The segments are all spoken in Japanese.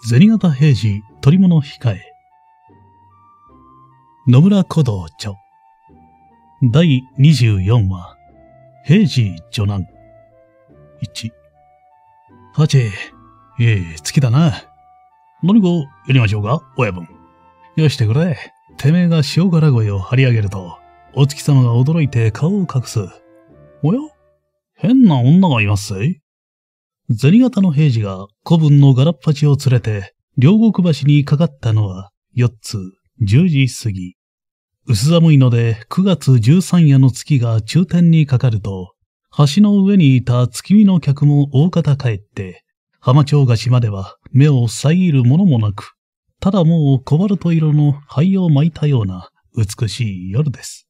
銭形平次取物控え。野村古道著。第24話、平次女難。1。ハチ、えい月だな。何かやりましょうか、親分。よしてくれ。てめえが塩辛声を張り上げると、お月様が驚いて顔を隠す。おや変な女がいますぜ。銭形の平次が古文のガラッパチを連れて、両国橋にかかったのは、四つ、十時過ぎ。薄寒いので、九月十三夜の月が中天にかかると、橋の上にいた月見の客も大方帰って、浜町菓子までは目を遮るものもなく、ただもうコバルト色の灰を巻いたような美しい夜です。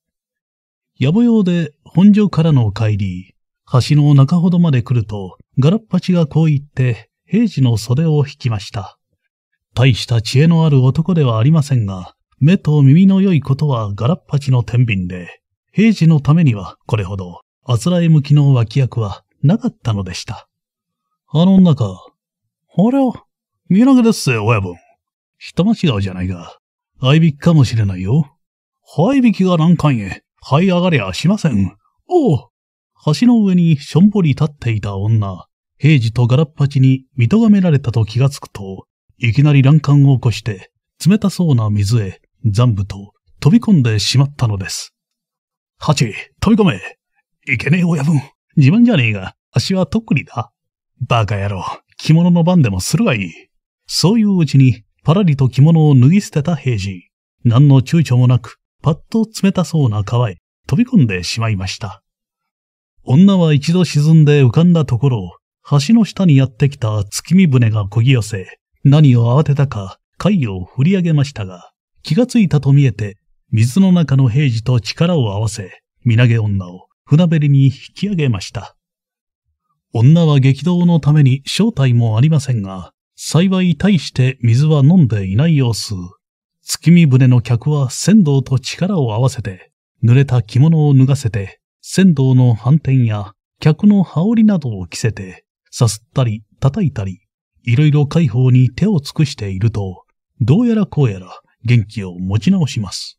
野暮用で本所からの帰り、橋の中ほどまで来ると、ガラッパチがこう言って、平時の袖を引きました。大した知恵のある男ではありませんが、目と耳の良いことはガラッパチの天秤で、平時のためにはこれほど、あつらえ向きの脇役はなかったのでした。あの女か。あれは、見投げですぜ、親分。人間違うじゃないが、合いびきかもしれないよ。合いびきが難関へ、這い上がりゃしません。おう。橋の上にしょんぼり立っていた女、平次とガラッパチに見とがめられたと気がつくと、いきなり乱感を起こして、冷たそうな水へ、残部と飛び込んでしまったのです。八、飛び込めいけねえ親分。自慢じゃねえが、足はとっくりだ。バカ野郎、着物の番でもするがいい。そういううちに、パラリと着物を脱ぎ捨てた平次。何の躊躇もなく、パッと冷たそうな川へ飛び込んでしまいました。女は一度沈んで浮かんだところ、橋の下にやってきた月見船がこぎ寄せ、何を慌てたか、貝を振り上げましたが、気がついたと見えて、水の中の平次と力を合わせ、身投女を船べりに引き上げました。女は激動のために正体もありませんが、幸い大して水は飲んでいない様子。月見船の客は船頭と力を合わせて、濡れた着物を脱がせて仙道の反転や客の羽織などを着せて、さすったり叩いたり、いろいろ解放に手を尽くしていると、どうやらこうやら元気を持ち直します。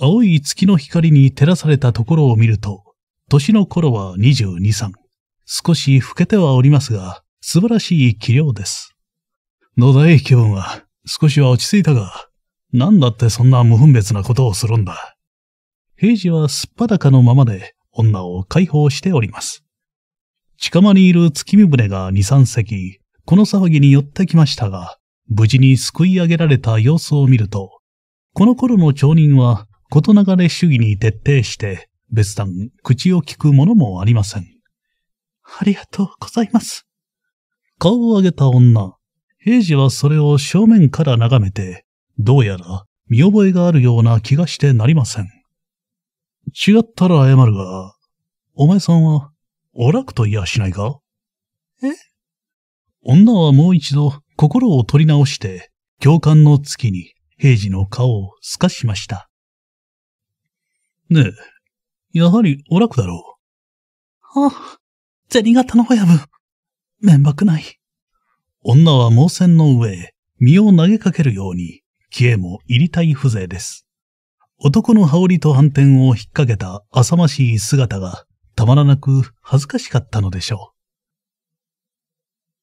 青い月の光に照らされたところを見ると、年の頃は22、3。少し老けてはおりますが、素晴らしい器量です。野田英気分は少しは落ち着いたが、なんだってそんな無分別なことをするんだ。平次はすっぱだかのままで女を解放しております。近間にいる月見船が2、3隻、この騒ぎに寄ってきましたが、無事にすくい上げられた様子を見ると、この頃の町人は、事流れ主義に徹底して、別段、口を聞くものもありません。ありがとうございます。顔を上げた女、平次はそれを正面から眺めて、どうやら見覚えがあるような気がしてなりません。違ったら謝るが、お前さんは、お楽と言やしないかえ女はもう一度心を取り直して、教官の月に平次の顔を透かしました。ねえ、やはりお楽だろう。あ、銭形の親分、面目ない。女は猛戦の上、身を投げかけるように、消えも入りたい風情です。男の羽織と反転を引っ掛けた浅ましい姿がたまらなく恥ずかしかったのでしょ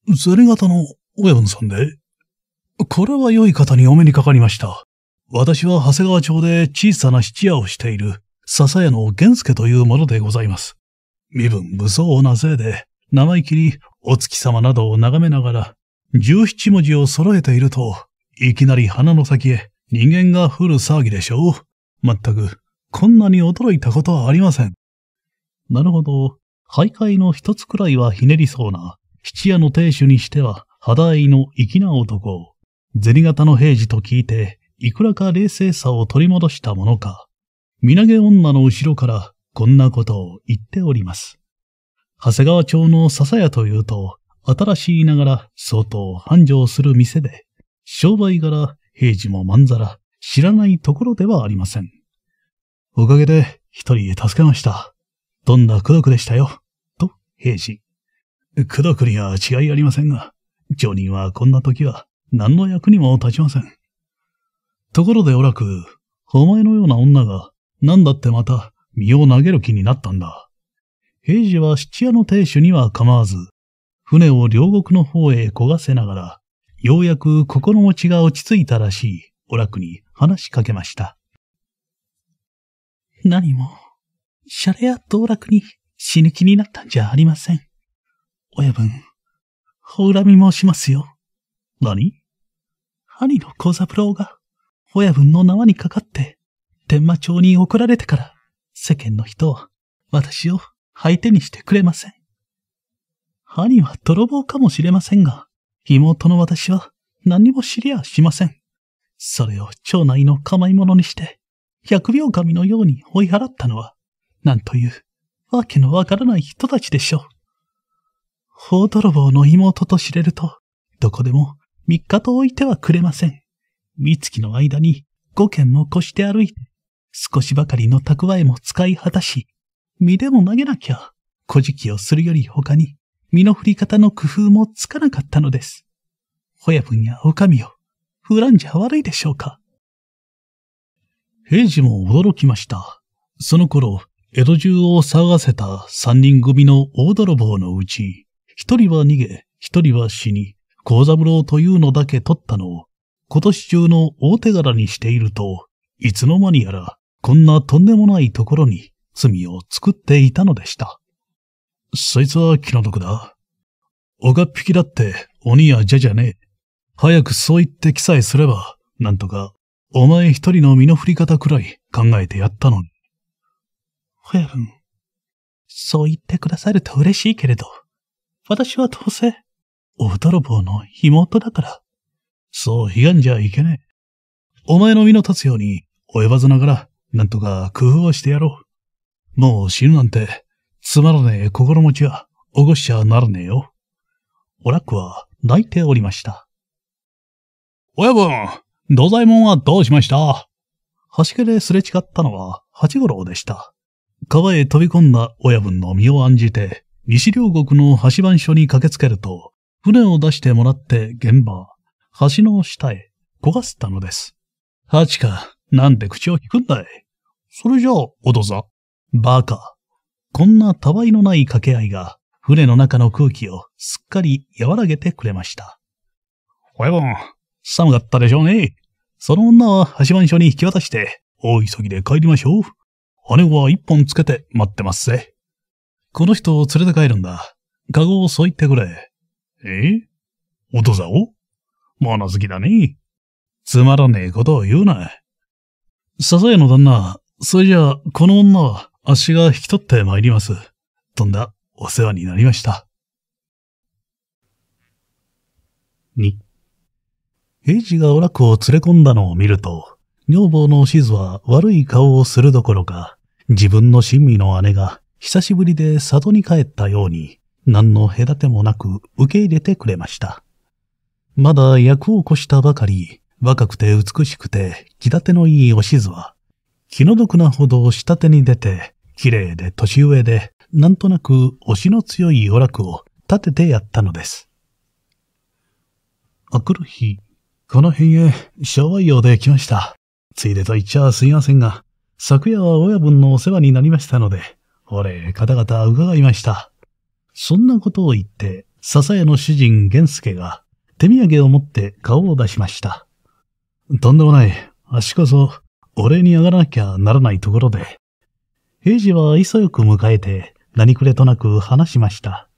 う。ゼリ型の親分さんでこれは良い方にお目にかかりました。私は長谷川町で小さな質屋をしている笹屋の源助というものでございます。身分無双なせいで、生意気にお月様などを眺めながら、十七文字を揃えていると、いきなり花の先へ人間が降る騒ぎでしょう。全く、こんなに驚いたことはありません。なるほど。徘徊の一つくらいはひねりそうな、七夜の亭主にしては、肌合いの粋な男。銭形の平次と聞いて、いくらか冷静さを取り戻したものか。身投げ女の後ろから、こんなことを言っております。長谷川町の笹屋というと、新しいながら相当繁盛する店で、商売柄平治もまんざら知らないところではありません。おかげで一人助けました。どんな苦毒でしたよ。と、平次。苦毒には違いありませんが、上人はこんな時は何の役にも立ちません。ところでおらく、お前のような女が何だってまた身を投げる気になったんだ。平次は七夜の亭主には構わず、船を両国の方へ焦がせながら、ようやく心持ちが落ち着いたらしい。娯楽に話しかけました。何も、シャレや道楽に死ぬ気になったんじゃありません。親分、お恨み申しますよ。何兄の小三郎が、親分の縄にかかって、天馬町に送られてから、世間の人は、私を相手にしてくれません。兄は泥棒かもしれませんが、妹の私は何も知りゃしません。それを町内の構い物にして、百秒神のように追い払ったのは、なんという、わけのわからない人たちでしょう。法泥棒の妹と知れると、どこでも三日と置いてはくれません。三月の間に五軒も越して歩いて、少しばかりの蓄えも使い果たし、身でも投げなきゃ、小食をするより他に、身の振り方の工夫もつかなかったのです。親分やおかみを恨んじゃ悪いでしょうか。平次も驚きました。その頃、江戸中を騒がせた三人組の大泥棒のうち、一人は逃げ、一人は死に、幸三郎というのだけ取ったのを、今年中の大手柄にしていると、いつの間にやら、こんなとんでもないところに罪を作っていたのでした。そいつは気の毒だ。おがっぴきだって鬼やじゃじゃねえ。早くそう言って記載すれば、なんとか、お前一人の身の振り方くらい考えてやったのに。親ん、そう言ってくださると嬉しいけれど、私はどうせ、お泥棒の妹だから。そう悲願じゃいけねえ。お前の身の立つように、及ばずながら、なんとか工夫をしてやろう。もう死ぬなんて、つまらねえ心持ちは、起こしちゃならねえよ。オラックは泣いておりました。親分、土左衛門はどうしました端家ですれ違ったのは八五郎でした。川へ飛び込んだ親分の身を案じて、西両国の橋番所に駆けつけると、船を出してもらって現場、橋の下へ焦がせたのです。八か、なんて口を引くんだいそれじゃあ、おどざ。バカ。こんなたわいのない掛け合いが、船の中の空気をすっかり和らげてくれました。親分、寒かったでしょうね。その女は橋番所に引き渡して、大急ぎで帰りましょう。姉は一本つけて待ってますぜ。この人を連れて帰るんだ。カゴをそう言ってくれ。えお父さんを物好きだね。つまらねえことを言うな。笹谷の旦那、それじゃあ、この女は、あっしが引き取って参ります。とんだ、お世話になりました。に平次がお楽を連れ込んだのを見ると、女房のおしずは悪い顔をするどころか、自分の親身の姉が久しぶりで里に帰ったように、何の隔てもなく受け入れてくれました。まだ役を越したばかり、若くて美しくて気立てのいいおしずは、気の毒なほど下手に出て、綺麗で年上で、なんとなく推しの強いお楽を立ててやったのです。あくる日、この辺へ商売用で来ました。ついでと言っちゃすいませんが、昨夜は親分のお世話になりましたので、お礼方々伺いました。そんなことを言って、笹屋の主人玄介が手土産を持って顔を出しました。とんでもない。足こそ、お礼に上がらなきゃならないところで。平次は急よく迎えて、何くれとなく話しました。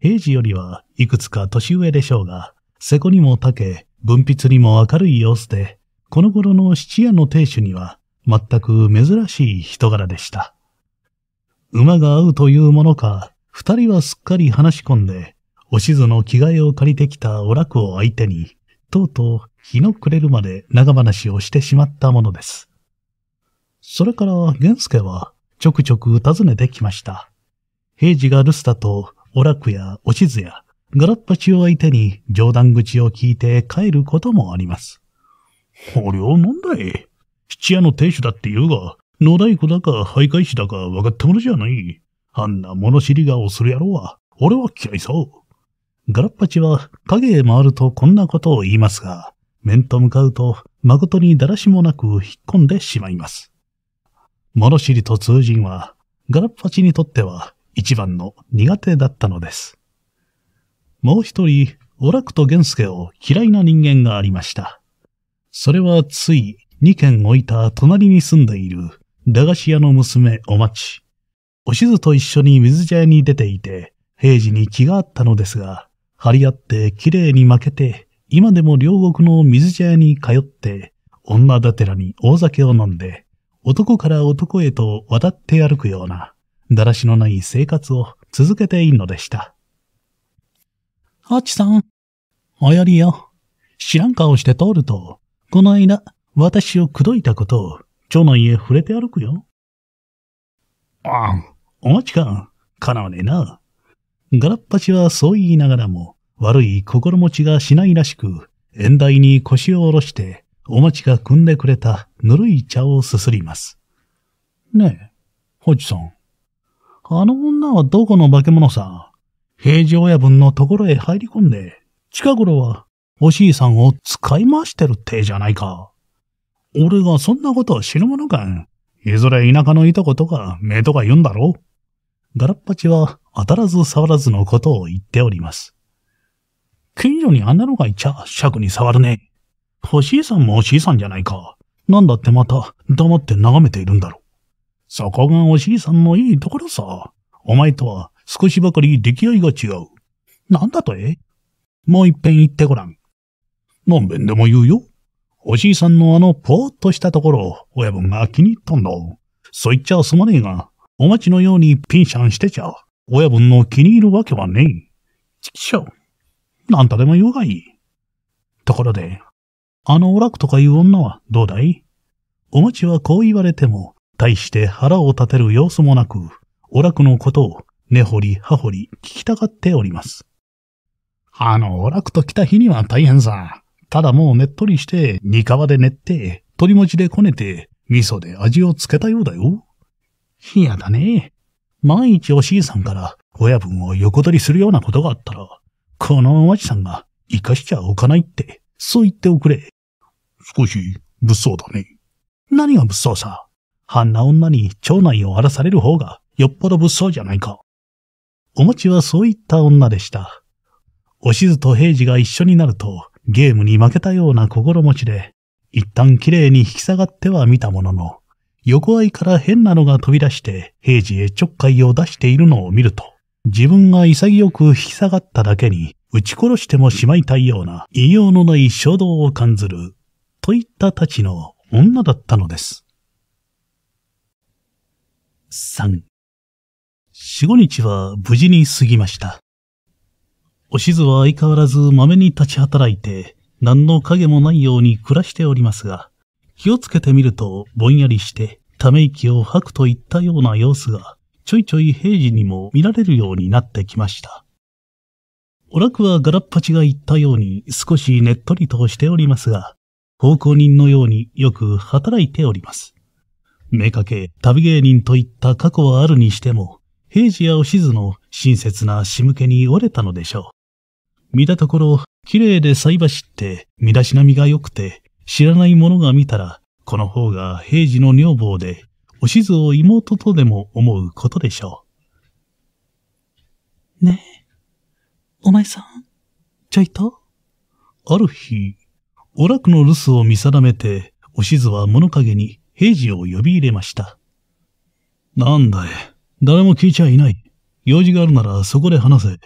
平次よりはいくつか年上でしょうが、瀬古にもたけ、文筆にも明るい様子で、この頃の質屋の亭主には全く珍しい人柄でした。馬が合うというものか、二人はすっかり話し込んで、おしずの着替えを借りてきたお楽を相手に、とうとう日の暮れるまで長話をしてしまったものです。それから源助はちょくちょく訪ねてきました。平次が留守だと、お楽やおしずやガラッパチを相手に冗談口を聞いて帰ることもあります。俺れを飲んだい。質屋の亭主だって言うが、野太鼓だか徘徊師だか分かったものじゃない。あんな物知り顔をする野郎は、俺は嫌いそう。ガラッパチは影へ回るとこんなことを言いますが、面と向かうと誠にだらしもなく引っ込んでしまいます。物知りと通人は、ガラッパチにとっては一番の苦手だったのです。もう一人、オラクとスケを嫌いな人間がありました。それはつい二軒置いた隣に住んでいる駄菓子屋の娘お待ち。おしずと一緒に水茶屋に出ていて、平時に気があったのですが、張り合って綺麗に負けて、今でも両国の水茶屋に通って、女だてらに大酒を飲んで、男から男へと渡って歩くような、だらしのない生活を続けているのでした。ハチさん。流行りよ。知らん顔して通ると、この間、私を口説いたことを、蝶の家触れて歩くよ。ああ、お待ちか。叶わねえな。ガラッパチはそう言いながらも、悪い心持ちがしないらしく、縁台に腰を下ろして、お待ちが汲んでくれたぬるい茶をすすります。ねえ、ハチさん。あの女はどこの化け物さ。平時親分のところへ入り込んで、近頃はおしいさんを使い回してるってじゃないか。俺がそんなことを知るものかん。いずれ田舎のいとことか、目とか言うんだろう。ガラッパチは当たらず触らずのことを言っております。近所にあんなのがいちゃ、尺に触るね。おしいさんもおしいさんじゃないか。なんだってまた黙って眺めているんだろう。そこがおしいさんのいいところさ。お前とは少しばかり出来合いが違う。なんだとえもう一遍言ってごらん。何遍でも言うよ。おじいさんのあのぽーっとしたところ、親分が気に入ったんだ。そう言っちゃすまねえが、お待ちのようにピンシャンしてちゃ、親分の気に入るわけはねえ。ちきしょう。なんとでも言うがいい。ところで、あのオラクとかいう女はどうだいお待ちはこう言われても、大して腹を立てる様子もなく、オラクのことを根掘り葉掘り聞きたがっております。あの、オラクと来た日には大変さ。ただもうねっとりして、煮皮で練って、鶏餅でこねて、味噌で味をつけたようだよ。嫌だね。万一おしいさんから親分を横取りするようなことがあったら、このおまじさんが生かしちゃおかないって、そう言っておくれ。少し物騒だね。何が物騒さ。あんな女に町内を荒らされる方がよっぽど物騒じゃないか。おもちはそういった女でした。おしずと平次が一緒になると、ゲームに負けたような心持ちで、一旦綺麗に引き下がってはみたものの、横合いから変なのが飛び出して平次へちょっかいを出しているのを見ると、自分が潔く引き下がっただけに、撃ち殺してもしまいたいような異様のない衝動を感ずる、といったたちの女だったのです。3四五日は無事に過ぎました。おしずは相変わらず豆に立ち働いて、何の影もないように暮らしておりますが、気をつけてみるとぼんやりして、ため息を吐くといったような様子が、ちょいちょい平時にも見られるようになってきました。お楽はガラッパチが言ったように少しねっとりとしておりますが、奉公人のようによく働いております。目かけ、旅芸人といった過去はあるにしても、平治やおしずの親切な仕向けに折れたのでしょう。見たところ、綺麗で菜箸って、身だしなみが良くて、知らない者が見たら、この方が平治の女房で、おしずを妹とでも思うことでしょう。ねえ、お前さん、ちょいとある日、お楽の留守を見定めて、おしずは物陰に平治を呼び入れました。なんだい、誰も聞いちゃいない。用事があるならそこで話せ。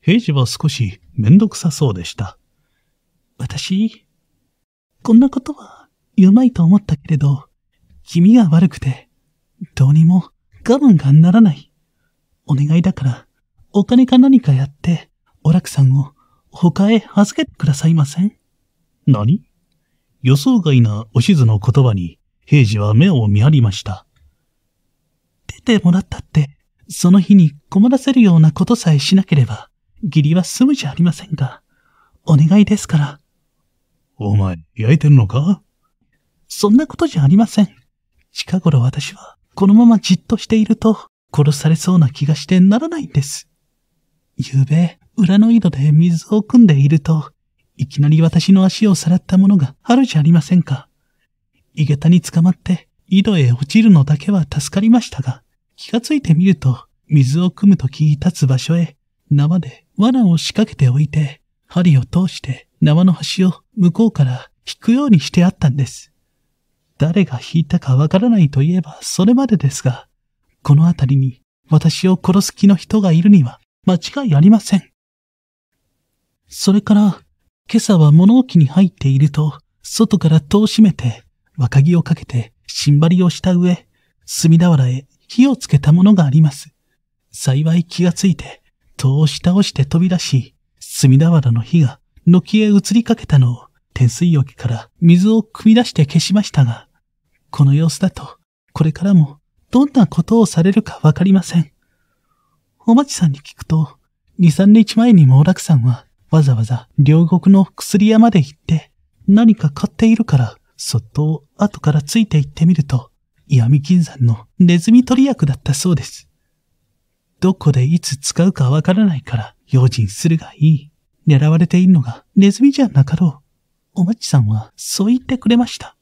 平次は少しめんどくさそうでした。私、こんなことは言うまいと思ったけれど、気味が悪くて、どうにも我慢がならない。お願いだから、お金か何かやって、お楽さんを他へ預けてくださいません。何予想外なおしずの言葉に、平次は目を見張りました。出てもらったって、その日に困らせるようなことさえしなければ、義理は済むじゃありませんが、お願いですから。お前、焼いてるのかそんなことじゃありません。近頃私は、このままじっとしていると、殺されそうな気がしてならないんです。ゆうべ、裏の井戸で水を汲んでいると、いきなり私の足をさらったものがあるじゃありませんか。井桁に捕まって、井戸へ落ちるのだけは助かりましたが、気がついてみると、水を汲むとき立つ場所へ、縄で罠を仕掛けておいて、針を通して縄の端を向こうから引くようにしてあったんです。誰が引いたかわからないといえばそれまでですが、この辺りに私を殺す気の人がいるには間違いありません。それから、今朝は物置に入っていると、外から戸を閉めて、若木をかけてしんばりをした上、隅田原へ火をつけたものがあります。幸い気がついて、戸を倒して飛び出し、隅田原の火が軒へ移りかけたのを、天水沖から水を汲み出して消しましたが、この様子だと、これからもどんなことをされるかわかりません。おまちさんに聞くと、二三日前にも楽さんは、わざわざ両国の薬屋まで行って、何か買っているから、そっと後からついて行ってみると、闇金山のネズミ取り役だったそうです。どこでいつ使うかわからないから用心するがいい。狙われているのがネズミじゃなかろう。おまちさんはそう言ってくれました。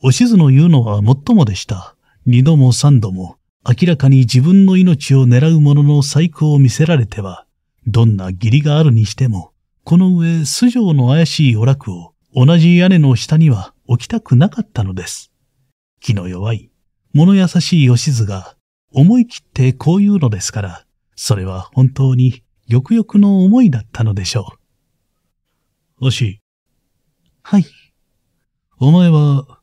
おしずの言うのはもっともでした。二度も三度も明らかに自分の命を狙う者の細工を見せられては、どんな義理があるにしても、この上、素性の怪しいお楽を同じ屋根の下には起きたくなかったのです。気の弱い、物優しい吉津が思い切ってこう言うのですから、それは本当によくよくの思いだったのでしょう。おし。はい。お前は、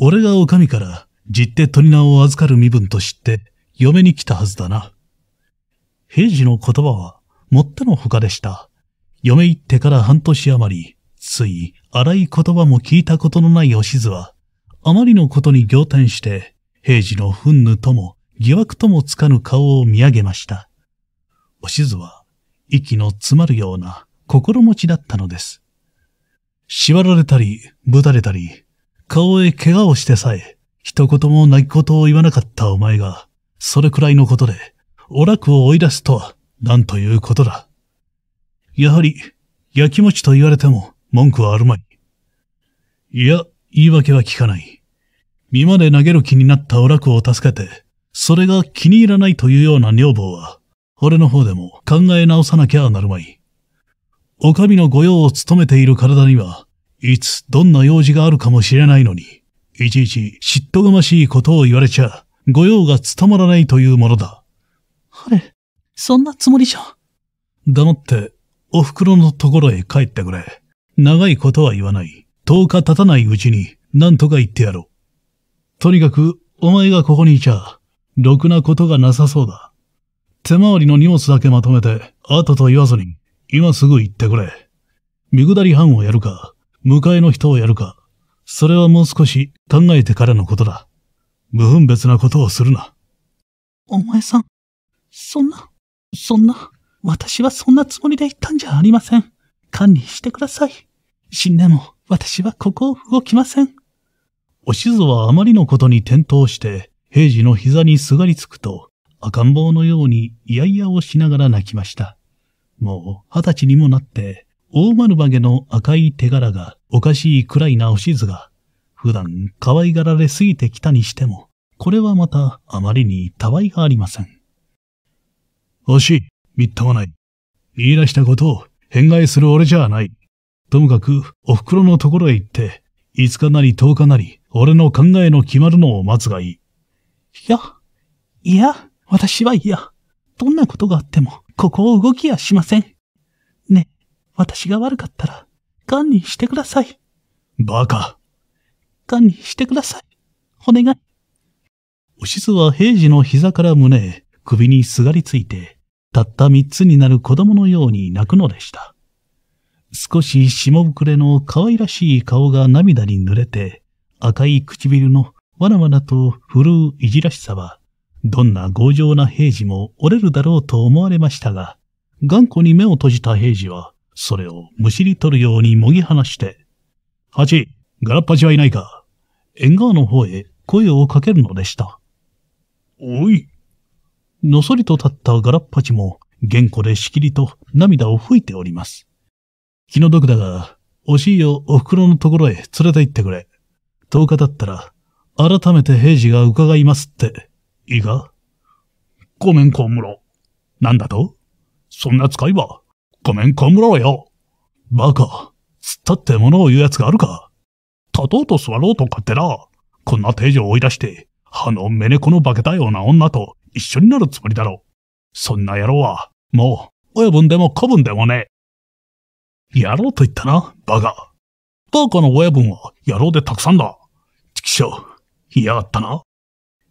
俺が女将からじっ取り名を預かる身分と知って嫁に来たはずだな。平時の言葉はもってのほかでした。嫁行ってから半年余り、つい、荒い言葉も聞いたことのないおしずは、あまりのことに仰天して、平治の憤怒とも疑惑ともつかぬ顔を見上げました。おしずは、息の詰まるような心持ちだったのです。縛られたり、ぶたれたり、顔へ怪我をしてさえ、一言も泣き言を言わなかったお前が、それくらいのことで、お楽を追い出すとは、なんということだ。やはり、やきもちと言われても、文句はあるまい。いや、言い訳は聞かない。身まで投げる気になったオラクを助けて、それが気に入らないというような女房は、俺の方でも考え直さなきゃなるまい。お上の御用を務めている体には、いつどんな用事があるかもしれないのに、いちいち嫉妬がましいことを言われちゃ、御用が務まらないというものだ。あれ、そんなつもりじゃ。黙って、お袋のところへ帰ってくれ。長いことは言わない。10日経たないうちに何とか言ってやろう。とにかく、お前がここにいちゃ、ろくなことがなさそうだ。手回りの荷物だけまとめて、後と言わずに、今すぐ行ってくれ。見下り班をやるか、迎えの人をやるか、それはもう少し考えてからのことだ。無分別なことをするな。お前さん、そんな、そんな、私はそんなつもりで言ったんじゃありません。管理してください。死んでも私はここを動きません。おしずはあまりのことに転倒して、平治の膝にすがりつくと、赤ん坊のように嫌々をしながら泣きました。もう二十歳にもなって、大丸バゲの赤い手柄がおかしいくらいなおしずが、普段可愛がられすぎてきたにしても、これはまたあまりにたわいがありません。おし、みっともない。言い出したことを、変害する俺じゃない。ともかく、お袋のところへ行って、5日なり10日なり、俺の考えの決まるのを待つがいい。いや、いや、私はいや。どんなことがあっても、ここを動きやしません。ね、私が悪かったら、勘にしてください。バカ。勘にしてください。お願い。おしずは平時の膝から胸へ、首にすがりついて、たった三つになる子供のように泣くのでした。少し下膨れの可愛らしい顔が涙に濡れて、赤い唇のわらわらと振るういじらしさは、どんな強情な平次も折れるだろうと思われましたが、頑固に目を閉じた平次は、それをむしり取るようにもぎ放して、八、ガラッパチはいないか縁側の方へ声をかけるのでした。おい。のそりと立ったガラッパチも、玄庫でしきりと涙を吹いております。気の毒だが、おしいよ、お袋のところへ連れて行ってくれ。10日経ったら、改めて平次が伺いますって。いいかごめん、小室。なんだとそんな使いは。ごめん、小室よ。バカ。つったってものを言う奴があるか。立とうと座ろうとかってな。こんな定時を追い出して、あの、めねこの化けたような女と一緒になるつもりだろう。そんな野郎は、もう、親分でも子分でもねやろうと言ったな、バカ。バカの親分は野郎でたくさんだ。畜生、嫌がったな。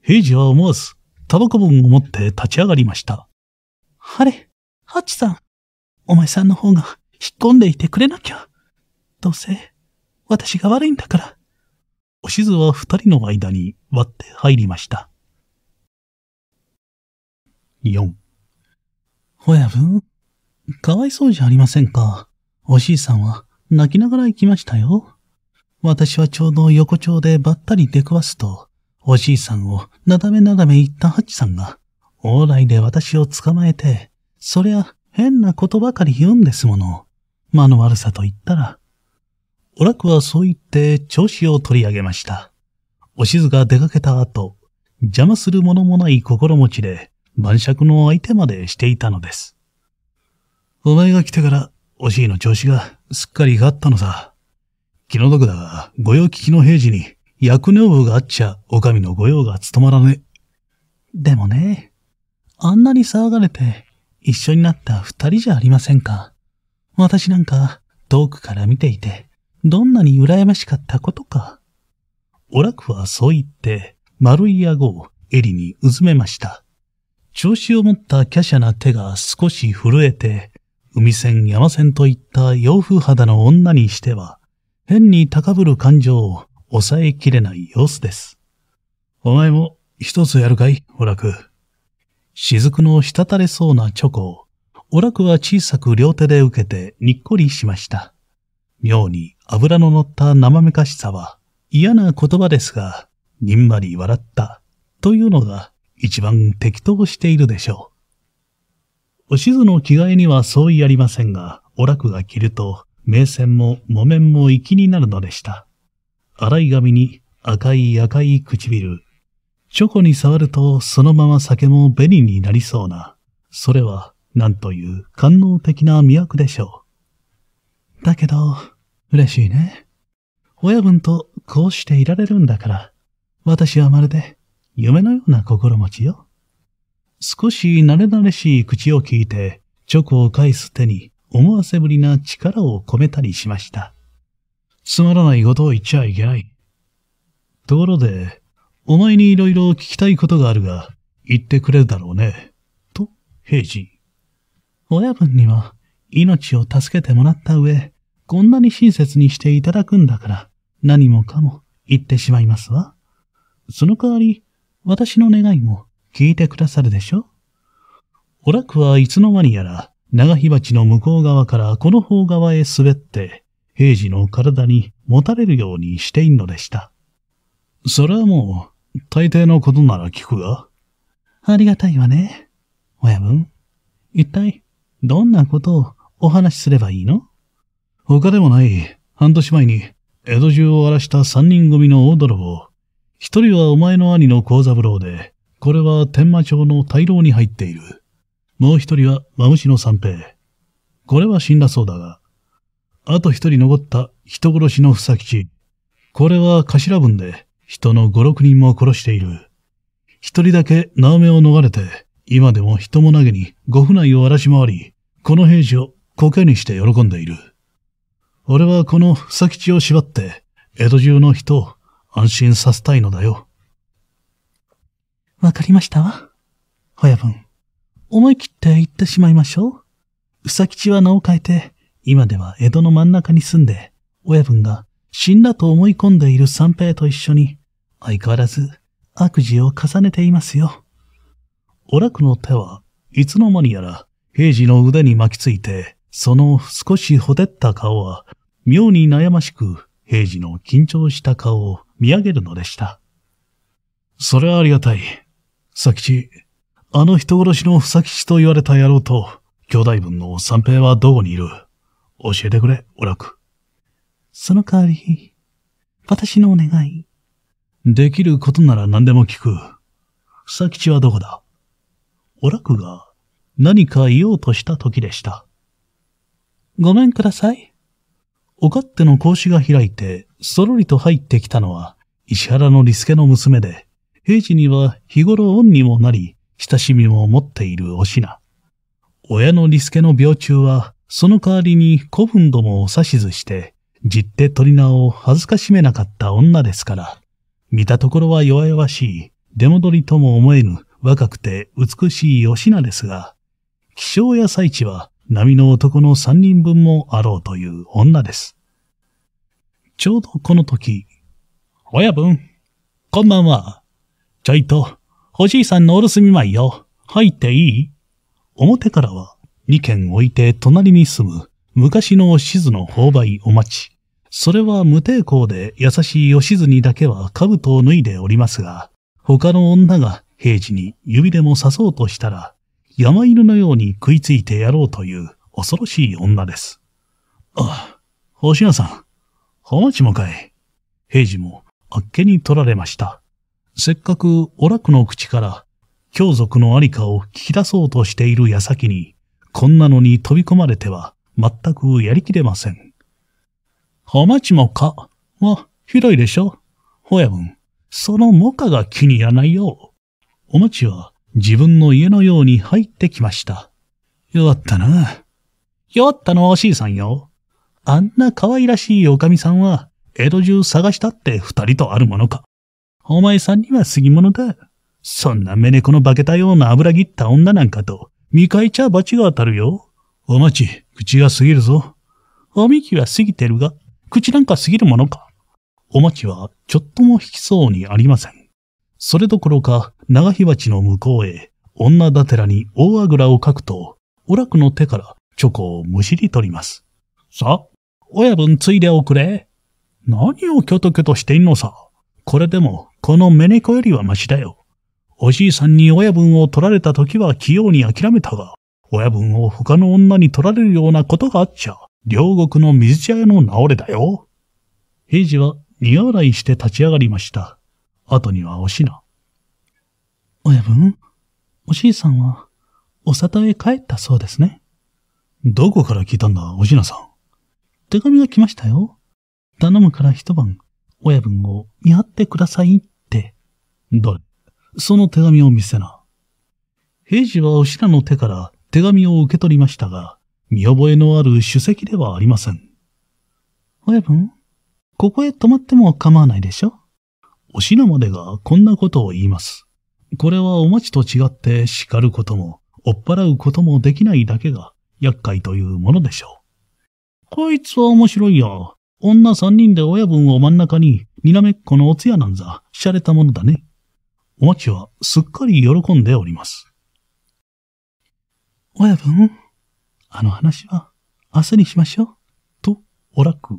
平次は思わず、タバコ分を持って立ち上がりました。あれ、ハッチさん。お前さんの方が引っ込んでいてくれなきゃ。どうせ、私が悪いんだから。おしずは二人の間に割って入りました。4。親分、かわいそうじゃありませんか。おしいさんは泣きながら行きましたよ。私はちょうど横丁でばったり出くわすと、おじいさんをなだめなだめ言ったハチさんが、往来で私を捕まえて、そりゃ変なことばかり言うんですもの。間の悪さと言ったら。お楽はそう言って調子を取り上げました。おしずが出かけた後、邪魔するものもない心持ちで、晩酌の相手までしていたのです。お前が来てからおしいの調子がすっかりがあったのさ。気の毒だが、御用聞きの平時に、役女房があっちゃ、お上の御用が務まらね。でもね、あんなに騒がれて、一緒になった二人じゃありませんか。私なんか、遠くから見ていて、どんなに羨ましかったことか。お楽はそう言って、丸い顎を襟にうずめました。調子を持った華奢な手が少し震えて、海線、山線といった洋風肌の女にしては、変に高ぶる感情を抑えきれない様子です。お前も一つやるかい、オラク。雫の滴れそうなチョコを、オラクは小さく両手で受けてにっこりしました。妙に油の乗った生めかしさは嫌な言葉ですが、にんまり笑ったというのが一番適当しているでしょう。おしずの着替えには相違ありませんが、お楽が着ると、名線も木綿も粋になるのでした。洗い髪に赤い赤い唇。チョコに触るとそのまま酒も紅になりそうな。それは、なんという官能的な魅惑でしょう。だけど、嬉しいね。親分とこうしていられるんだから、私はまるで夢のような心持ちよ。少し慣れ慣れしい口を聞いて、チョコを返す手に思わせぶりな力を込めたりしました。つまらないことを言っちゃいけない。ところで、お前に色々聞きたいことがあるが、言ってくれるだろうね。と、平次。親分には命を助けてもらった上、こんなに親切にしていただくんだから、何もかも言ってしまいますわ。その代わり、私の願いも聞いてくださるでしょオラクはいつの間にやら、長火鉢の向こう側からこの方側へ滑って、平時の体に持たれるようにしていんのでした。それはもう、大抵のことなら聞くが。ありがたいわね。親分、一体、どんなことをお話しすればいいの他でもない、半年前に、江戸中を荒らした三人組の大泥棒。一人はお前の兄の幸三郎で、これは天満町の大老に入っている。もう一人はマムシの三平。これは死んだそうだが、あと一人残った人殺しの不作吉。これは頭分で人の五六人も殺している。一人だけ縄メを逃れて、今でも人も投げにご府内を荒らし回り、この兵士を苔にして喜んでいる。俺はこの不作吉を縛って、江戸中の人を安心させたいのだよ。わかりましたほやぶん。思い切って言ってしまいましょう。うさは名を変えて、今では江戸の真ん中に住んで、親分が死んだと思い込んでいる三平と一緒に、相変わらず悪事を重ねていますよ。お楽の手はいつの間にやら平次の腕に巻きついて、その少しほてった顔は、妙に悩ましく平次の緊張した顔を見上げるのでした。それはありがたい。佐吉、あの人殺しの佐吉と言われた野郎と、兄弟分の三平はどこにいる教えてくれ、オラク。その代わり、私のお願い。できることなら何でも聞く。佐吉はどこだオラクが何か言おうとした時でした。ごめんください。お勝手の格子が開いて、そろりと入ってきたのは、石原の利助の娘で、平時には日頃恩にもなり、親しみも持っているお品。親の利助の病中は、その代わりに古墳どもを指図して、じって取り名を恥ずかしめなかった女ですから、見たところは弱々しい、出戻りとも思えぬ若くて美しいお品ですが、気象や祭地は波の男の三人分もあろうという女です。ちょうどこの時、親分、こんばんは。ちょいと、おじいさんのお留守見舞いよ。入っていい表からは、二軒置いて隣に住む、昔のしずの購買お待ち。それは無抵抗で優しい吉津にだけは兜を脱いでおりますが、他の女が平時に指でも刺そうとしたら、山犬のように食いついてやろうという恐ろしい女です。あ、お野さん、お待ちもかい。平時もあっけに取られました。せっかくオラクの口から強族のありかを聞き出そうとしている矢先に、こんなのに飛び込まれては全くやりきれません。お待ちもかはどいでしょ親分、そのモカが気に入らないよ。おまちは自分の家のように入ってきました。弱ったな。弱ったのおしいさんよ。あんな可愛らしいおかみさんは、江戸中探したって二人とあるものか。お前さんには過ぎ物だ。そんな目猫の化けたような油切った女なんかと、見返ちゃ罰が当たるよ。お待ち、口が過ぎるぞ。おみきは過ぎてるが、口なんか過ぎるものか。お待ちはちょっとも引きそうにありません。それどころか、長火鉢の向こうへ、女だてらに大あぐらをかくと、お楽の手からチョコをむしり取ります。さ、あ、親分ついでおくれ。何をキョトキョトしてんのさ。これでもこのメネコよりはマシだよ。おじいさんに親分を取られた時は器用に諦めたが、親分を他の女に取られるようなことがあっちゃ、両国の水茶屋の治れだよ。平次は苦笑いして立ち上がりました。後にはおしな。親分、おじいさんは、お里へ帰ったそうですね。どこから聞いたんだ、おじなさん。手紙が来ましたよ。頼むから一晩、親分を見張ってくださいれ、その手紙を見せな。平次はおしらの手から手紙を受け取りましたが、見覚えのある主席ではありません。親分、ここへ泊まっても構わないでしょおしらまでがこんなことを言います。これはお待ちと違って叱ることも、追っ払うこともできないだけが厄介というものでしょう。こいつは面白いよ。女三人で親分を真ん中に、にらめっこのお通夜なんざ、しゃれたものだね。おまちはすっかり喜んでおります。親分、あの話は明日にしましょう。と、お楽。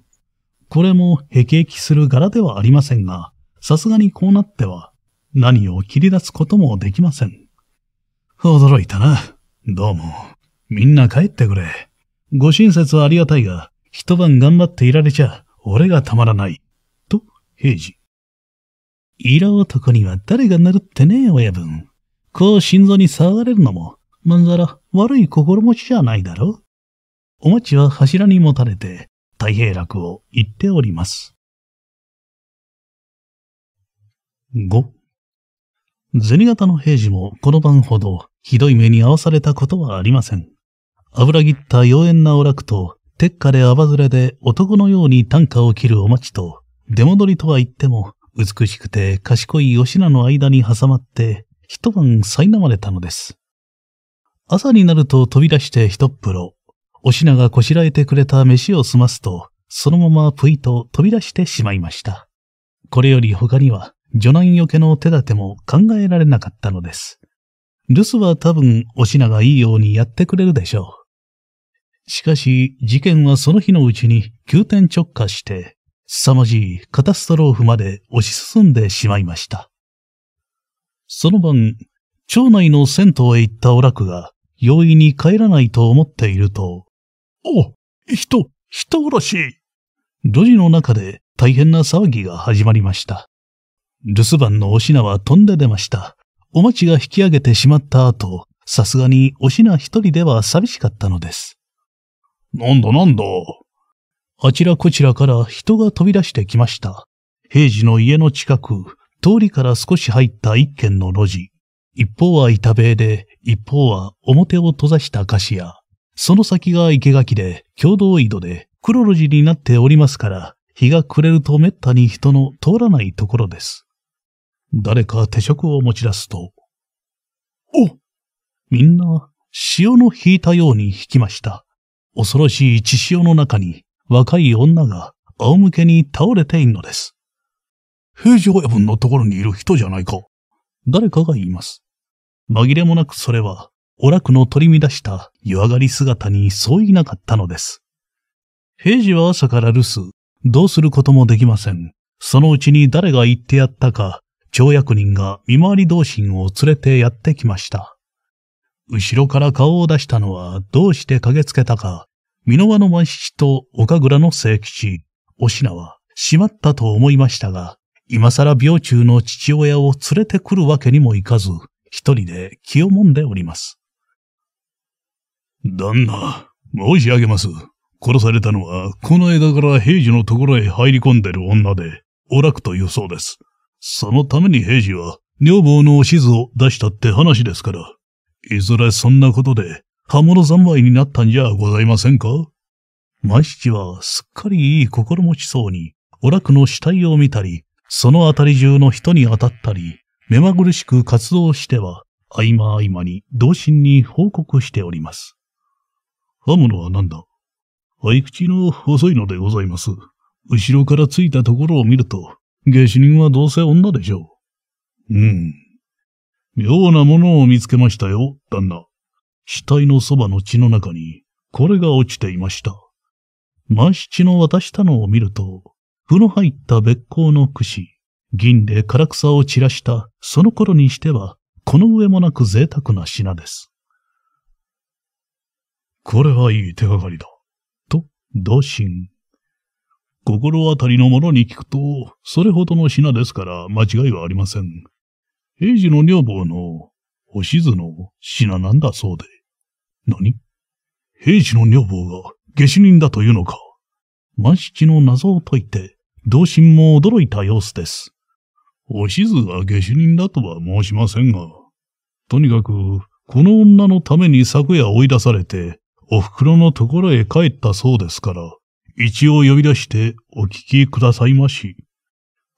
これもへきへきする柄ではありませんが、さすがにこうなっては何を切り出すこともできません。驚いたな。どうも。みんな帰ってくれ。ご親切はありがたいが、一晩頑張っていられちゃ、俺がたまらない。と、平次。色男には誰がなるってね、親分。こう心臓に触れるのも、まんざら悪い心持ちじゃないだろ。お待ちは柱にもたれて、太平楽を言っております。5. 銭形の平次もこの晩ほどひどい目に遭わされたことはありません。油切った妖艶なお楽と、鉄火であばずれで男のように短歌を切るお待ちと、出戻りとは言っても、美しくて賢い吉野の間に挟まって、一晩苛まれたのです。朝になると飛び出して一っ風呂、お品がこしらえてくれた飯を済ますと、そのままぷいと飛び出してしまいました。これより他には、女難よけの手立ても考えられなかったのです。留守は多分お品がいいようにやってくれるでしょう。しかし、事件はその日のうちに急転直下して、凄まじいカタストローフまで押し進んでしまいました。その晩、町内の銭湯へ行ったオラクが容易に帰らないと思っていると、お人、人殺し路地の中で大変な騒ぎが始まりました。留守番のお品は飛んで出ました。お町が引き上げてしまった後、さすがにお品一人では寂しかったのです。なんだなんだ、あちらこちらから人が飛び出してきました。平時の家の近く、通りから少し入った一軒の路地。一方は板塀で、一方は表を閉ざした菓子屋。その先が生垣で、共同井戸で、黒路地になっておりますから、日が暮れると滅多に人の通らないところです。誰か手職を持ち出すと、おみんな、潮の引いたように引きました。恐ろしい血潮の中に、若い女が仰向けに倒れているのです。平次親分のところにいる人じゃないか。誰かが言います。紛れもなくそれは、お楽の取り乱した湯上がり姿にそういなかったのです。平次は朝から留守、どうすることもできません。そのうちに誰が言ってやったか、町役人が見回り同心を連れてやってきました。後ろから顔を出したのはどうして駆けつけたか、箕輪の万七と岡倉の聖吉、お品はしまったと思いましたが、今更病中の父親を連れてくるわけにもいかず、一人で気をもんでおります。旦那、申し上げます。殺されたのは、この間から平次のところへ入り込んでる女で、お楽というそうです。そのために平次は、女房のお静を出したって話ですから、いずれそんなことで、刃物三昧になったんじゃございませんかシチはすっかりいい心持ちそうに、オラクの死体を見たり、そのあたり中の人に当たったり、目まぐるしく活動しては、合間合間に同心に報告しております。刃物は何だ合口の細いのでございます。後ろからついたところを見ると、下手人はどうせ女でしょう。うん。妙なものを見つけましたよ、旦那。死体のそばの血の中に、これが落ちていました。万七の渡したのを見ると、風の入った別行の櫛、銀で唐草を散らしたその頃にしては、この上もなく贅沢な品です。これはいい手がかりだ。と、同心。心当たりの者に聞くと、それほどの品ですから間違いはありません。平治の女房の、おしずの品なんだそうで。何平氏の女房が下手人だというのか万七の謎を解いて、同心も驚いた様子です。お静がは下手人だとは申しませんが、とにかく、この女のために昨夜追い出されて、お袋のところへ帰ったそうですから、一応呼び出してお聞きくださいまし。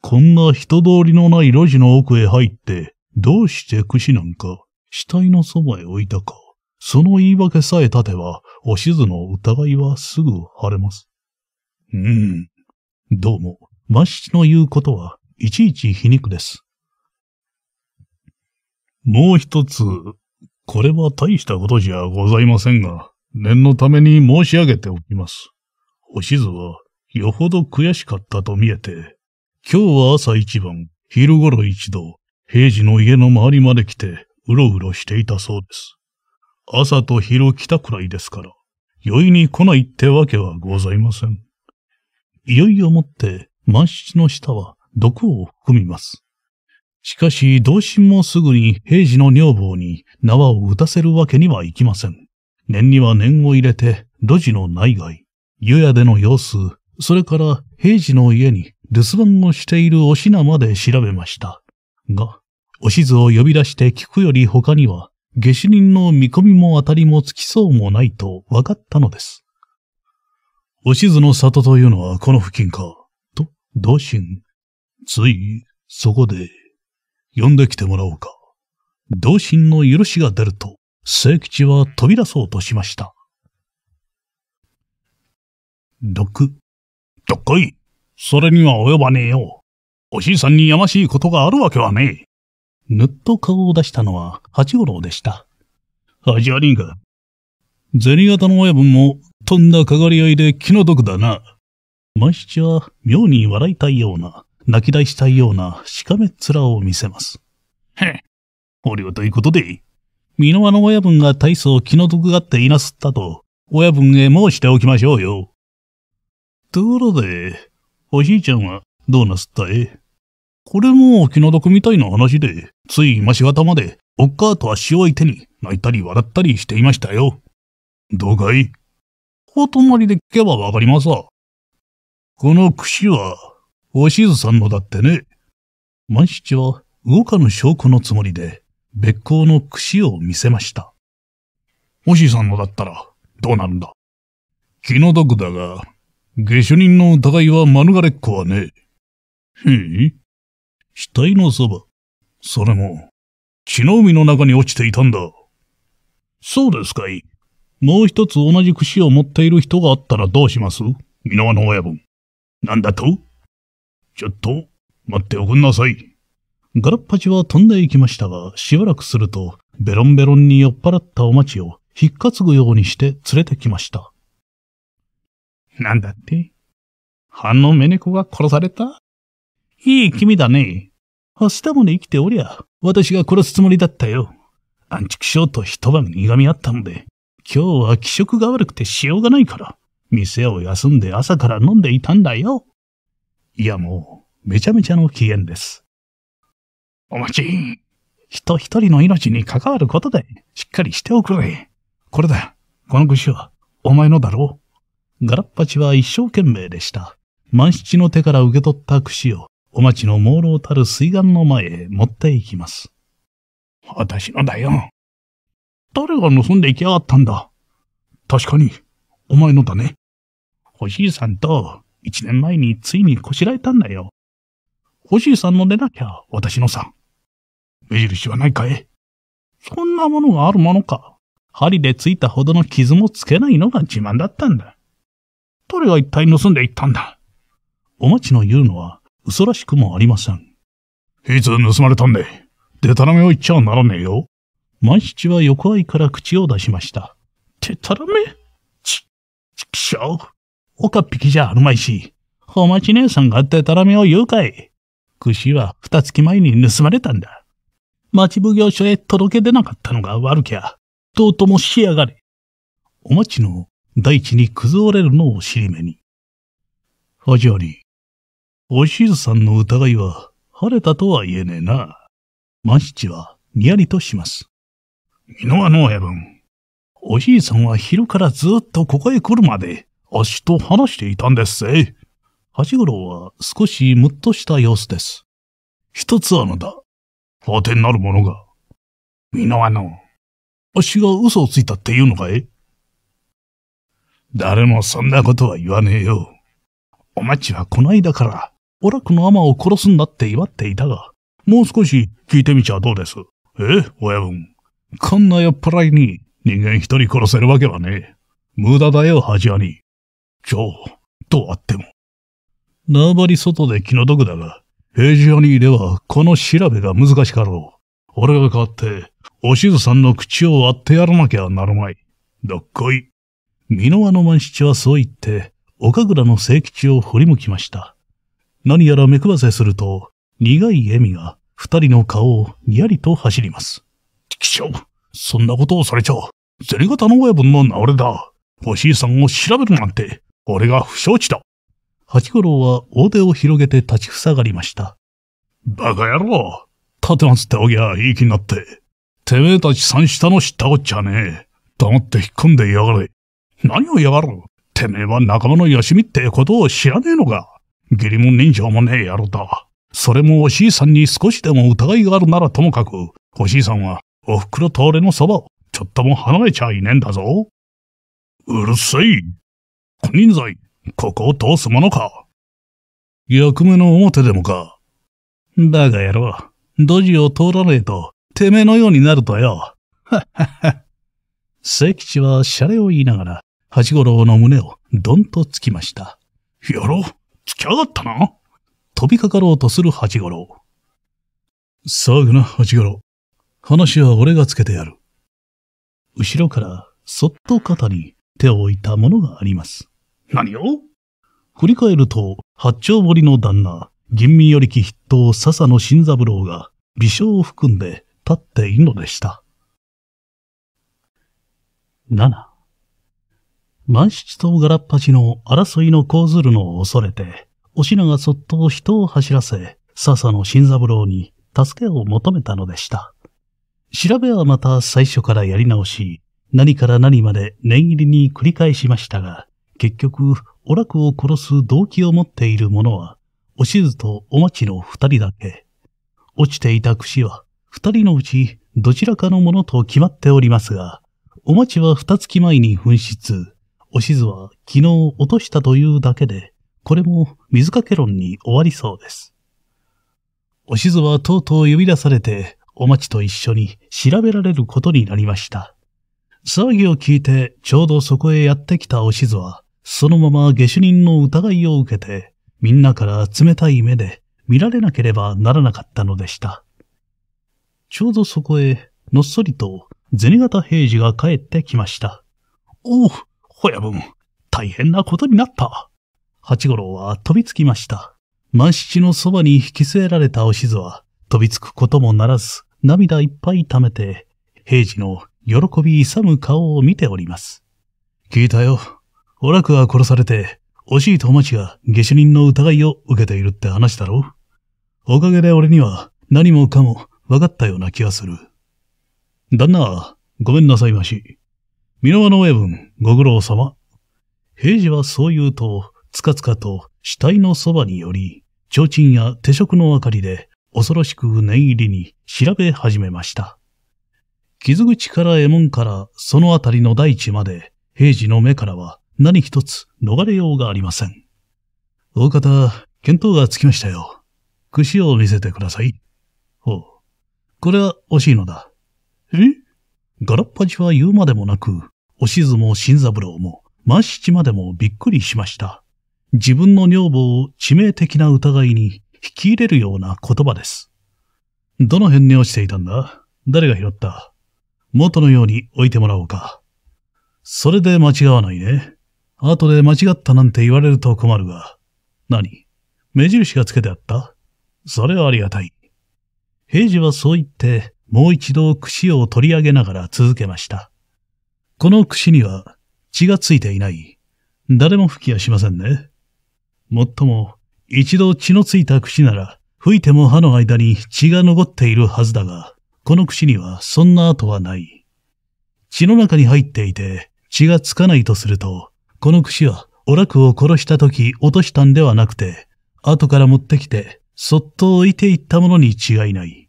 こんな人通りのない路地の奥へ入って、どうして串なんか死体のそばへ置いたか。その言い訳さえ立てば、おしずの疑いはすぐ晴れます。うーん。どうも、万七の言うことはいちいち皮肉です。もう一つ、これは大したことじゃございませんが、念のために申し上げておきます。おしずは、よほど悔しかったと見えて、今日は朝一番、昼頃一度、平時の家の周りまで来て、うろうろしていたそうです。朝と昼来たくらいですから、酔いに来ないってわけはございません。いよいよもって、満室の下は毒を含みます。しかし、同心もすぐに平時の女房に縄を打たせるわけにはいきません。念には念を入れて、路地の内外、湯屋での様子、それから平時の家に留守番をしているお品まで調べました。が、おしずを呼び出して聞くより他には下手人の見込みも当たりもつきそうもないと分かったのです。おしずの里というのはこの付近か、と、同心。つい、そこで、呼んできてもらおうか。同心の許しが出ると、聖吉は飛び出そうとしました。六、どっこい。それには及ばねえよ。おしいさんにやましいことがあるわけはねえ。ぬっと顔を出したのは八五郎でした。八悪いか銭形の親分も、とんだかがり合いで気の毒だな。万七は妙に笑いたいような、泣き出したいようなしかめっ面を見せます。へっ、俺はということで、美濃和の親分が大層気の毒がっていなすったと、親分へ申しておきましょうよ。ところで、おじいちゃんはどうなすったえこれも気の毒みたいな話で、つい今しがたまで、おっかあと足を相手に泣いたり笑ったりしていましたよ。どうかいお隣で聞けばわかりますわ。この櫛は、おしずさんのだってね。万七は動かぬ証拠のつもりで、別行の櫛を見せました。おしずさんのだったら、どうなるんだ気の毒だが、下手人の疑いは免れっこはね。ふえ額のそば。それも、血の海の中に落ちていたんだ。そうですかい。もう一つ同じ櫛を持っている人があったらどうします箕輪の親分。なんだとちょっと、待っておくんなさい。ガラッパチは飛んでいきましたが、しばらくすると、ベロンベロンに酔っ払ったお待ちを、引っかつぐようにして連れてきました。なんだってあのメネコが殺されたいい君だね。明日もね生きておりゃ、私が殺すつもりだったよ。安畜症と一晩苦みあったので、今日は気色が悪くてしようがないから、店を休んで朝から飲んでいたんだよ。いやもう、めちゃめちゃの機嫌です。お待ち。人一人の命に関わることで、しっかりしておくれ。これだ。この串は、お前のだろう。ガラッパチは一生懸命でした。万七の手から受け取った串をお町の朦朧たる水岸の前へ持って行きます。私のだよ。誰が盗んで行きやがったんだ。確かに、お前のだね。星さんと一年前についにこしらえたんだよ。星さんの出なきゃ私のさ。目印はないかいそんなものがあるものか。針でついたほどの傷もつけないのが自慢だったんだ。誰が一体盗んでいったんだお待ちの言うのは嘘らしくもありません。いつ盗まれたんで、でたらめを言っちゃならねえよ。万七は横合いから口を出しました。でたらめち、ちくしょう。岡っぴきじゃあるまいし、お町ち姉さんがでたらめを言うかい。串は二月前に盗まれたんだ。町奉行所へ届け出なかったのが悪きゃ、どうともしやがれ。お町の大地に崩れるのを尻目に。お嬢に、おしずさんの疑いは晴れたとは言えねえな。万七はにやりとします。美濃アのうやぶん。おじいさんは昼からずっとここへ来るまで、あっしと話していたんですぜ。八五郎は少しムッとした様子です。一つあのだ。当てになるものが。美濃アのう。あっしが嘘をついたって言うのかい誰もそんなことは言わねえよ。おまちはこないだから、オラクのアマを殺すんだって祝っていたが、もう少し聞いてみちゃどうです。え親分。こんな酔っ払いに人間一人殺せるわけはねえ。無駄だよ、恥兄。じちょ、とあっても。縄張り外で気の毒だが、平ニ兄ではこの調べが難しかろう。俺が代わって、おしずさんの口を割ってやらなきゃなるまい。どっこい。美濃和の万七はそう言って、岡倉の聖吉を振り向きました。何やら目くせすると、苦い笑みが二人の顔をにやりと走ります。きしょそんなことをされちゃ、銭形の親分の名れだ。おしいさんを調べるなんて、俺が不承知だ。八五郎は大手を広げて立ちふさがりました。バカ野郎、立てますっておぎゃいい気になって。てめえたち三下の知ったこっちゃねえ。黙って引っ込んでやがれ。何をやがるてめえは仲間のよしみってことを知らねえのか下痢も人情もねえ野郎だ。それもおしいさんに少しでも疑いがあるならともかく、おしいさんはお袋と俺のそばをちょっとも離れちゃいねえんだぞ。うるせい。古人罪、ここを通すものか。役目の表でもか。だが野郎、ドジを通らねえと、てめえのようになるとよ。ははは。関地はシャレを言いながら、八五郎の胸をどんとつきました。やろう。つきあがったな飛びかかろうとする八五郎。騒ぐな、八五郎。話は俺がつけてやる。後ろからそっと肩に手を置いたものがあります。何を振り返ると、八丁堀の旦那、銀味よりき筆頭笹野新三郎が微笑を含んで立っているのでした。七。万七とガラッパチの争いの構ずるのを恐れて、お品がそっと人を走らせ、笹の新三郎に助けを求めたのでした。調べはまた最初からやり直し、何から何まで念入りに繰り返しましたが、結局、お楽を殺す動機を持っている者は、おしずとお町ちの二人だけ。落ちていた櫛は、二人のうちどちらかのものと決まっておりますが、お町ちは二月前に紛失、おしずは昨日落としたというだけで、これも水かけ論に終わりそうです。おしずはとうとう呼び出されて、お待ちと一緒に調べられることになりました。騒ぎを聞いてちょうどそこへやってきたおしずは、そのまま下手人の疑いを受けて、みんなから冷たい目で見られなければならなかったのでした。ちょうどそこへ、のっそりと、銭形平次が帰ってきました。おう、親分、大変なことになった。八五郎は飛びつきました。万七のそばに引き据えられたおしずは、飛びつくこともならず、涙いっぱい溜めて、平次の喜び勇む顔を見ております。聞いたよ。お楽クが殺されて、惜しい友達が下手人の疑いを受けているって話だろおかげで俺には何もかも分かったような気がする。旦那、ごめんなさいまし。美濃の親分、ご苦労様。平次はそう言うと、つかつかと死体のそばにより、提灯や手食の明かりで恐ろしく念入りに調べ始めました。傷口から獲物からそのあたりの大地まで、平次の目からは何一つ逃れようがありません。大方、見当がつきましたよ。串を見せてください。ほう。これは惜しいのだ。えガラッパチは言うまでもなく、おしずも新三郎も、万七までもびっくりしました。自分の女房を致命的な疑いに引き入れるような言葉です。どの辺に落ちていたんだ誰が拾った元のように置いてもらおうか。それで間違わないね。後で間違ったなんて言われると困るが。何目印がつけてあったそれはありがたい。平次はそう言って、もう一度串を取り上げながら続けました。この櫛には血がついていない。誰も吹きやしませんね。もっとも、一度血のついた櫛なら、吹いても歯の間に血が残っているはずだが、この櫛にはそんな跡はない。血の中に入っていて血がつかないとすると、この櫛はお楽を殺した時落としたんではなくて、後から持ってきて、そっと置いていったものに違いない。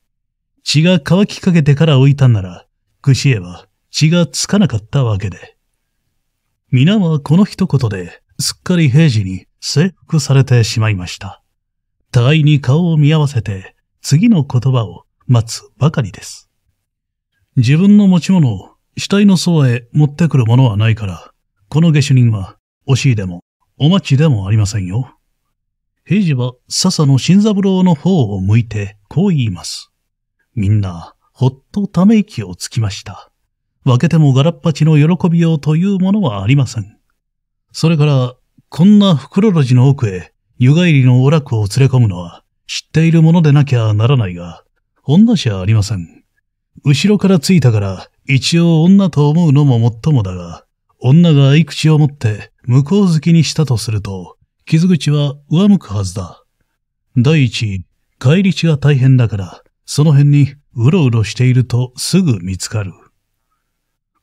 血が乾きかけてから置いたんなら、櫛へは血がつかなかったわけで。皆はこの一言で、すっかり平時に征服されてしまいました。互いに顔を見合わせて、次の言葉を待つばかりです。自分の持ち物を死体の層へ持ってくるものはないから、この下手人は、惜しいでも、お待ちでもありませんよ。平次は笹の新三郎の方を向いて、こう言います。みんな、ほっとため息をつきました。分けてもガラッパチの喜びようというものはありません。それから、こんな袋路地の奥へ、湯帰りのオラクを連れ込むのは、知っているものでなきゃならないが、女じゃありません。後ろからついたから、一応女と思うのももっともだが、女が合口を持って向こう好きにしたとすると、傷口は上向くはずだ。第一、帰り地が大変だから、その辺にうろうろしているとすぐ見つかる。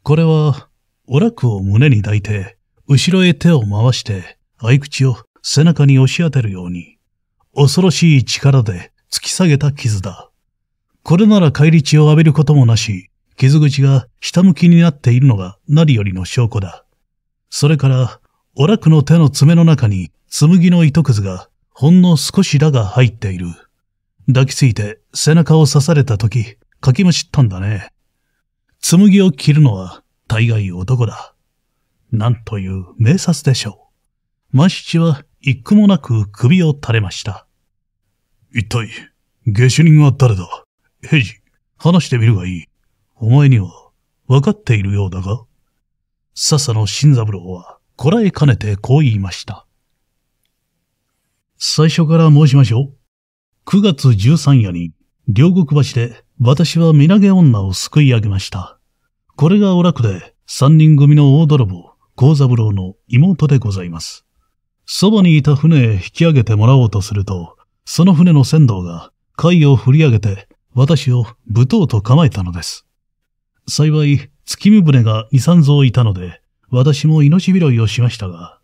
これは、オラクを胸に抱いて、後ろへ手を回して、合口を背中に押し当てるように、恐ろしい力で突き下げた傷だ。これなら帰り血を浴びることもなし、傷口が下向きになっているのが何よりの証拠だ。それから、オラクの手の爪の中に紬の糸くずがほんの少しだが入っている。抱きついて背中を刺された時、かきむしったんだね。紬を着るのは大概男だ。なんという名察でしょう。万七は一句もなく首を垂れました。一体、下手人は誰だ平次、話してみるがいい。お前には分かっているようだが。笹野新三郎はこらえかねてこう言いました。最初から申しましょう。9月13夜に両国橋で私は身投げ女を救い上げました。これがお楽で、三人組の大泥棒、幸三郎の妹でございます。そばにいた船へ引き上げてもらおうとすると、その船の船頭が貝を振り上げて私を舞踏と構えたのです。幸い、月見船が二三蔵いたので、私も命拾いをしましたが、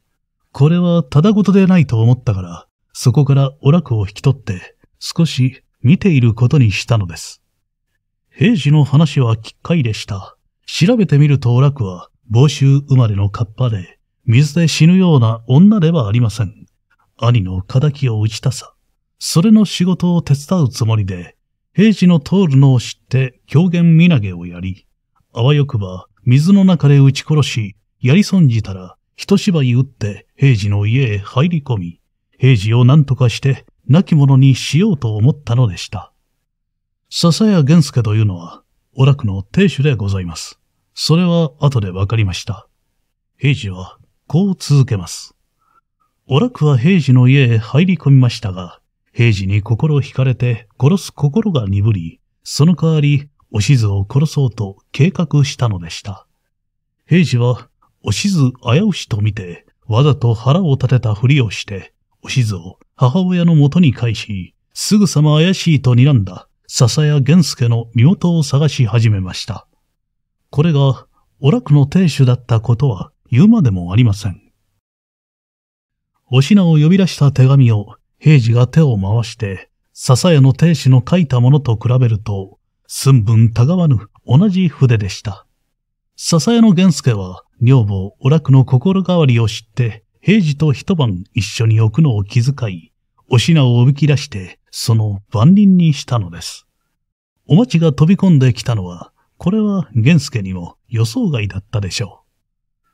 これはただごとでないと思ったから、そこからお楽を引き取って少し見ていることにしたのです。平時の話はか怪でした。調べてみると楽は、房州生まれのカッパで、水で死ぬような女ではありません。兄の仇を打ちたさ。それの仕事を手伝うつもりで、平時の通るのを知って狂言見投げをやり、あわよくば水の中で打ち殺し、やり損じたら一芝居打って平時の家へ入り込み、平時を何とかして亡き者にしようと思ったのでした。笹谷源助というのは、お楽の亭主でございます。それは後でわかりました。平次は、こう続けます。お楽は平次の家へ入り込みましたが、平次に心惹かれて殺す心が鈍り、その代わり、おしずを殺そうと計画したのでした。平次は、おしず危うしと見て、わざと腹を立てたふりをして、おしずを母親の元に返し、すぐさま怪しいと睨んだ笹谷源介の身元を探し始めました。これが、お楽の亭主だったことは言うまでもありません。お品を呼び出した手紙を平次が手を回して、笹谷の亭主の書いたものと比べると、寸分たがわぬ同じ筆でした。笹谷の源助は女房お楽の心変わりを知って、平次と一晩一緒に置くのを気遣い、お品をおびき出してその番人にしたのです。お町が飛び込んできたのは、これは玄介にも予想外だったでしょう。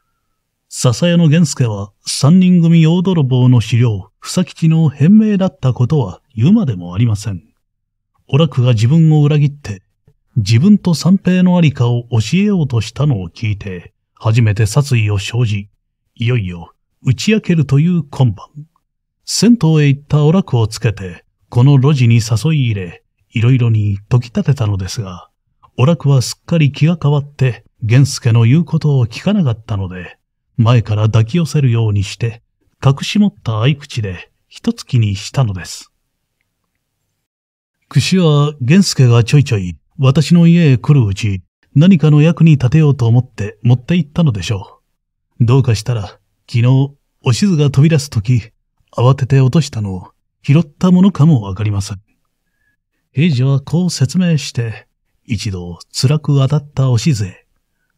笹屋の玄介は三人組大泥棒の資料、房吉の変名だったことは言うまでもありません。オラクが自分を裏切って、自分と三平のありかを教えようとしたのを聞いて、初めて殺意を生じ、いよいよ打ち明けるという今晩。銭湯へ行ったオラクをつけて、この路地に誘い入れ、いろいろに解き立てたのですが、オラクはすっかり気が変わって、玄介の言うことを聞かなかったので、前から抱き寄せるようにして、隠し持った合口で一月にしたのです。串は玄介がちょいちょい私の家へ来るうち、何かの役に立てようと思って持って行ったのでしょう。どうかしたら、昨日、お静が飛び出すとき、慌てて落としたのを拾ったものかもわかりません。平時はこう説明して、一度辛く当たったおしぜ、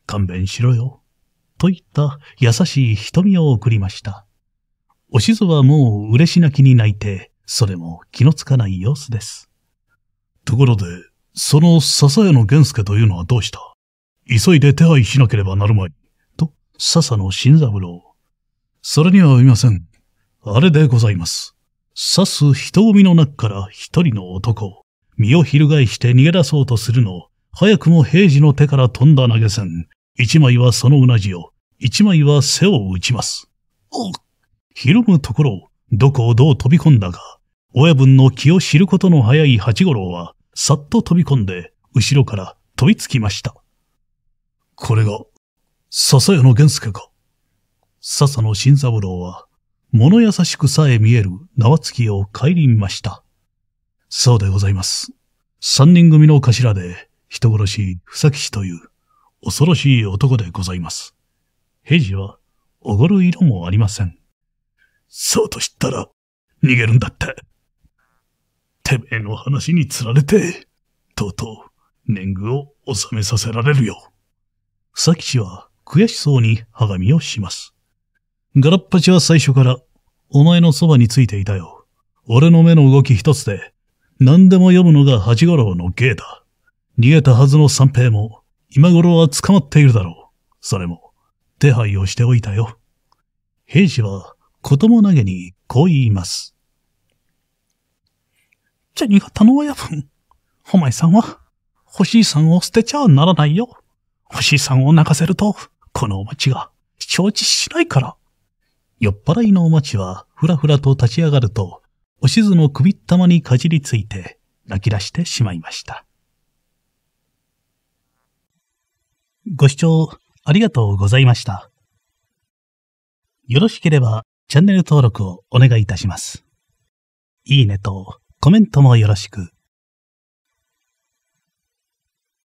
勘弁しろよ、といった優しい瞳を送りました。おしずはもう嬉し泣きに泣いて、それも気のつかない様子です。ところで、その笹谷の源助というのはどうした急いで手配しなければなるまい。と、笹野新三郎。それにはいません。あれでございます。刺す人混の中から一人の男、身を翻して逃げ出そうとするの、早くも平時の手から飛んだ投げ銭。一枚はそのうなじを、一枚は背を打ちます。おっひるむところ、どこをどう飛び込んだか、親分の気を知ることの早い八五郎は、さっと飛び込んで、後ろから飛びつきました。これが、笹谷の源助か。笹野新三郎は、物優しくさえ見える縄付きを帰りました。そうでございます。三人組の頭で、人殺し、ふさきしという、恐ろしい男でございます。平次は、おごる色もありません。そうと知ったら、逃げるんだって。てめえの話につられて、とうとう、年貢を納めさせられるよ。ふさきしは、悔しそうに、はがみをします。ガラッパチは最初から、お前のそばについていたよ。俺の目の動き一つで、何でも読むのが八五郎の芸だ。逃げたはずの三平も、今頃は捕まっているだろう。それも、手配をしておいたよ。兵士は、子供投げにこう言います。じゃにがの親分。お前さんは、星井さんを捨てちゃならないよ。星さんを泣かせると、この町が承知しないから。酔っ払いのおまちはふらふらと立ち上がると、おしずの首ったまにかじりついて泣き出してしまいました。ご視聴ありがとうございました。よろしければチャンネル登録をお願いいたします。いいねとコメントもよろしく。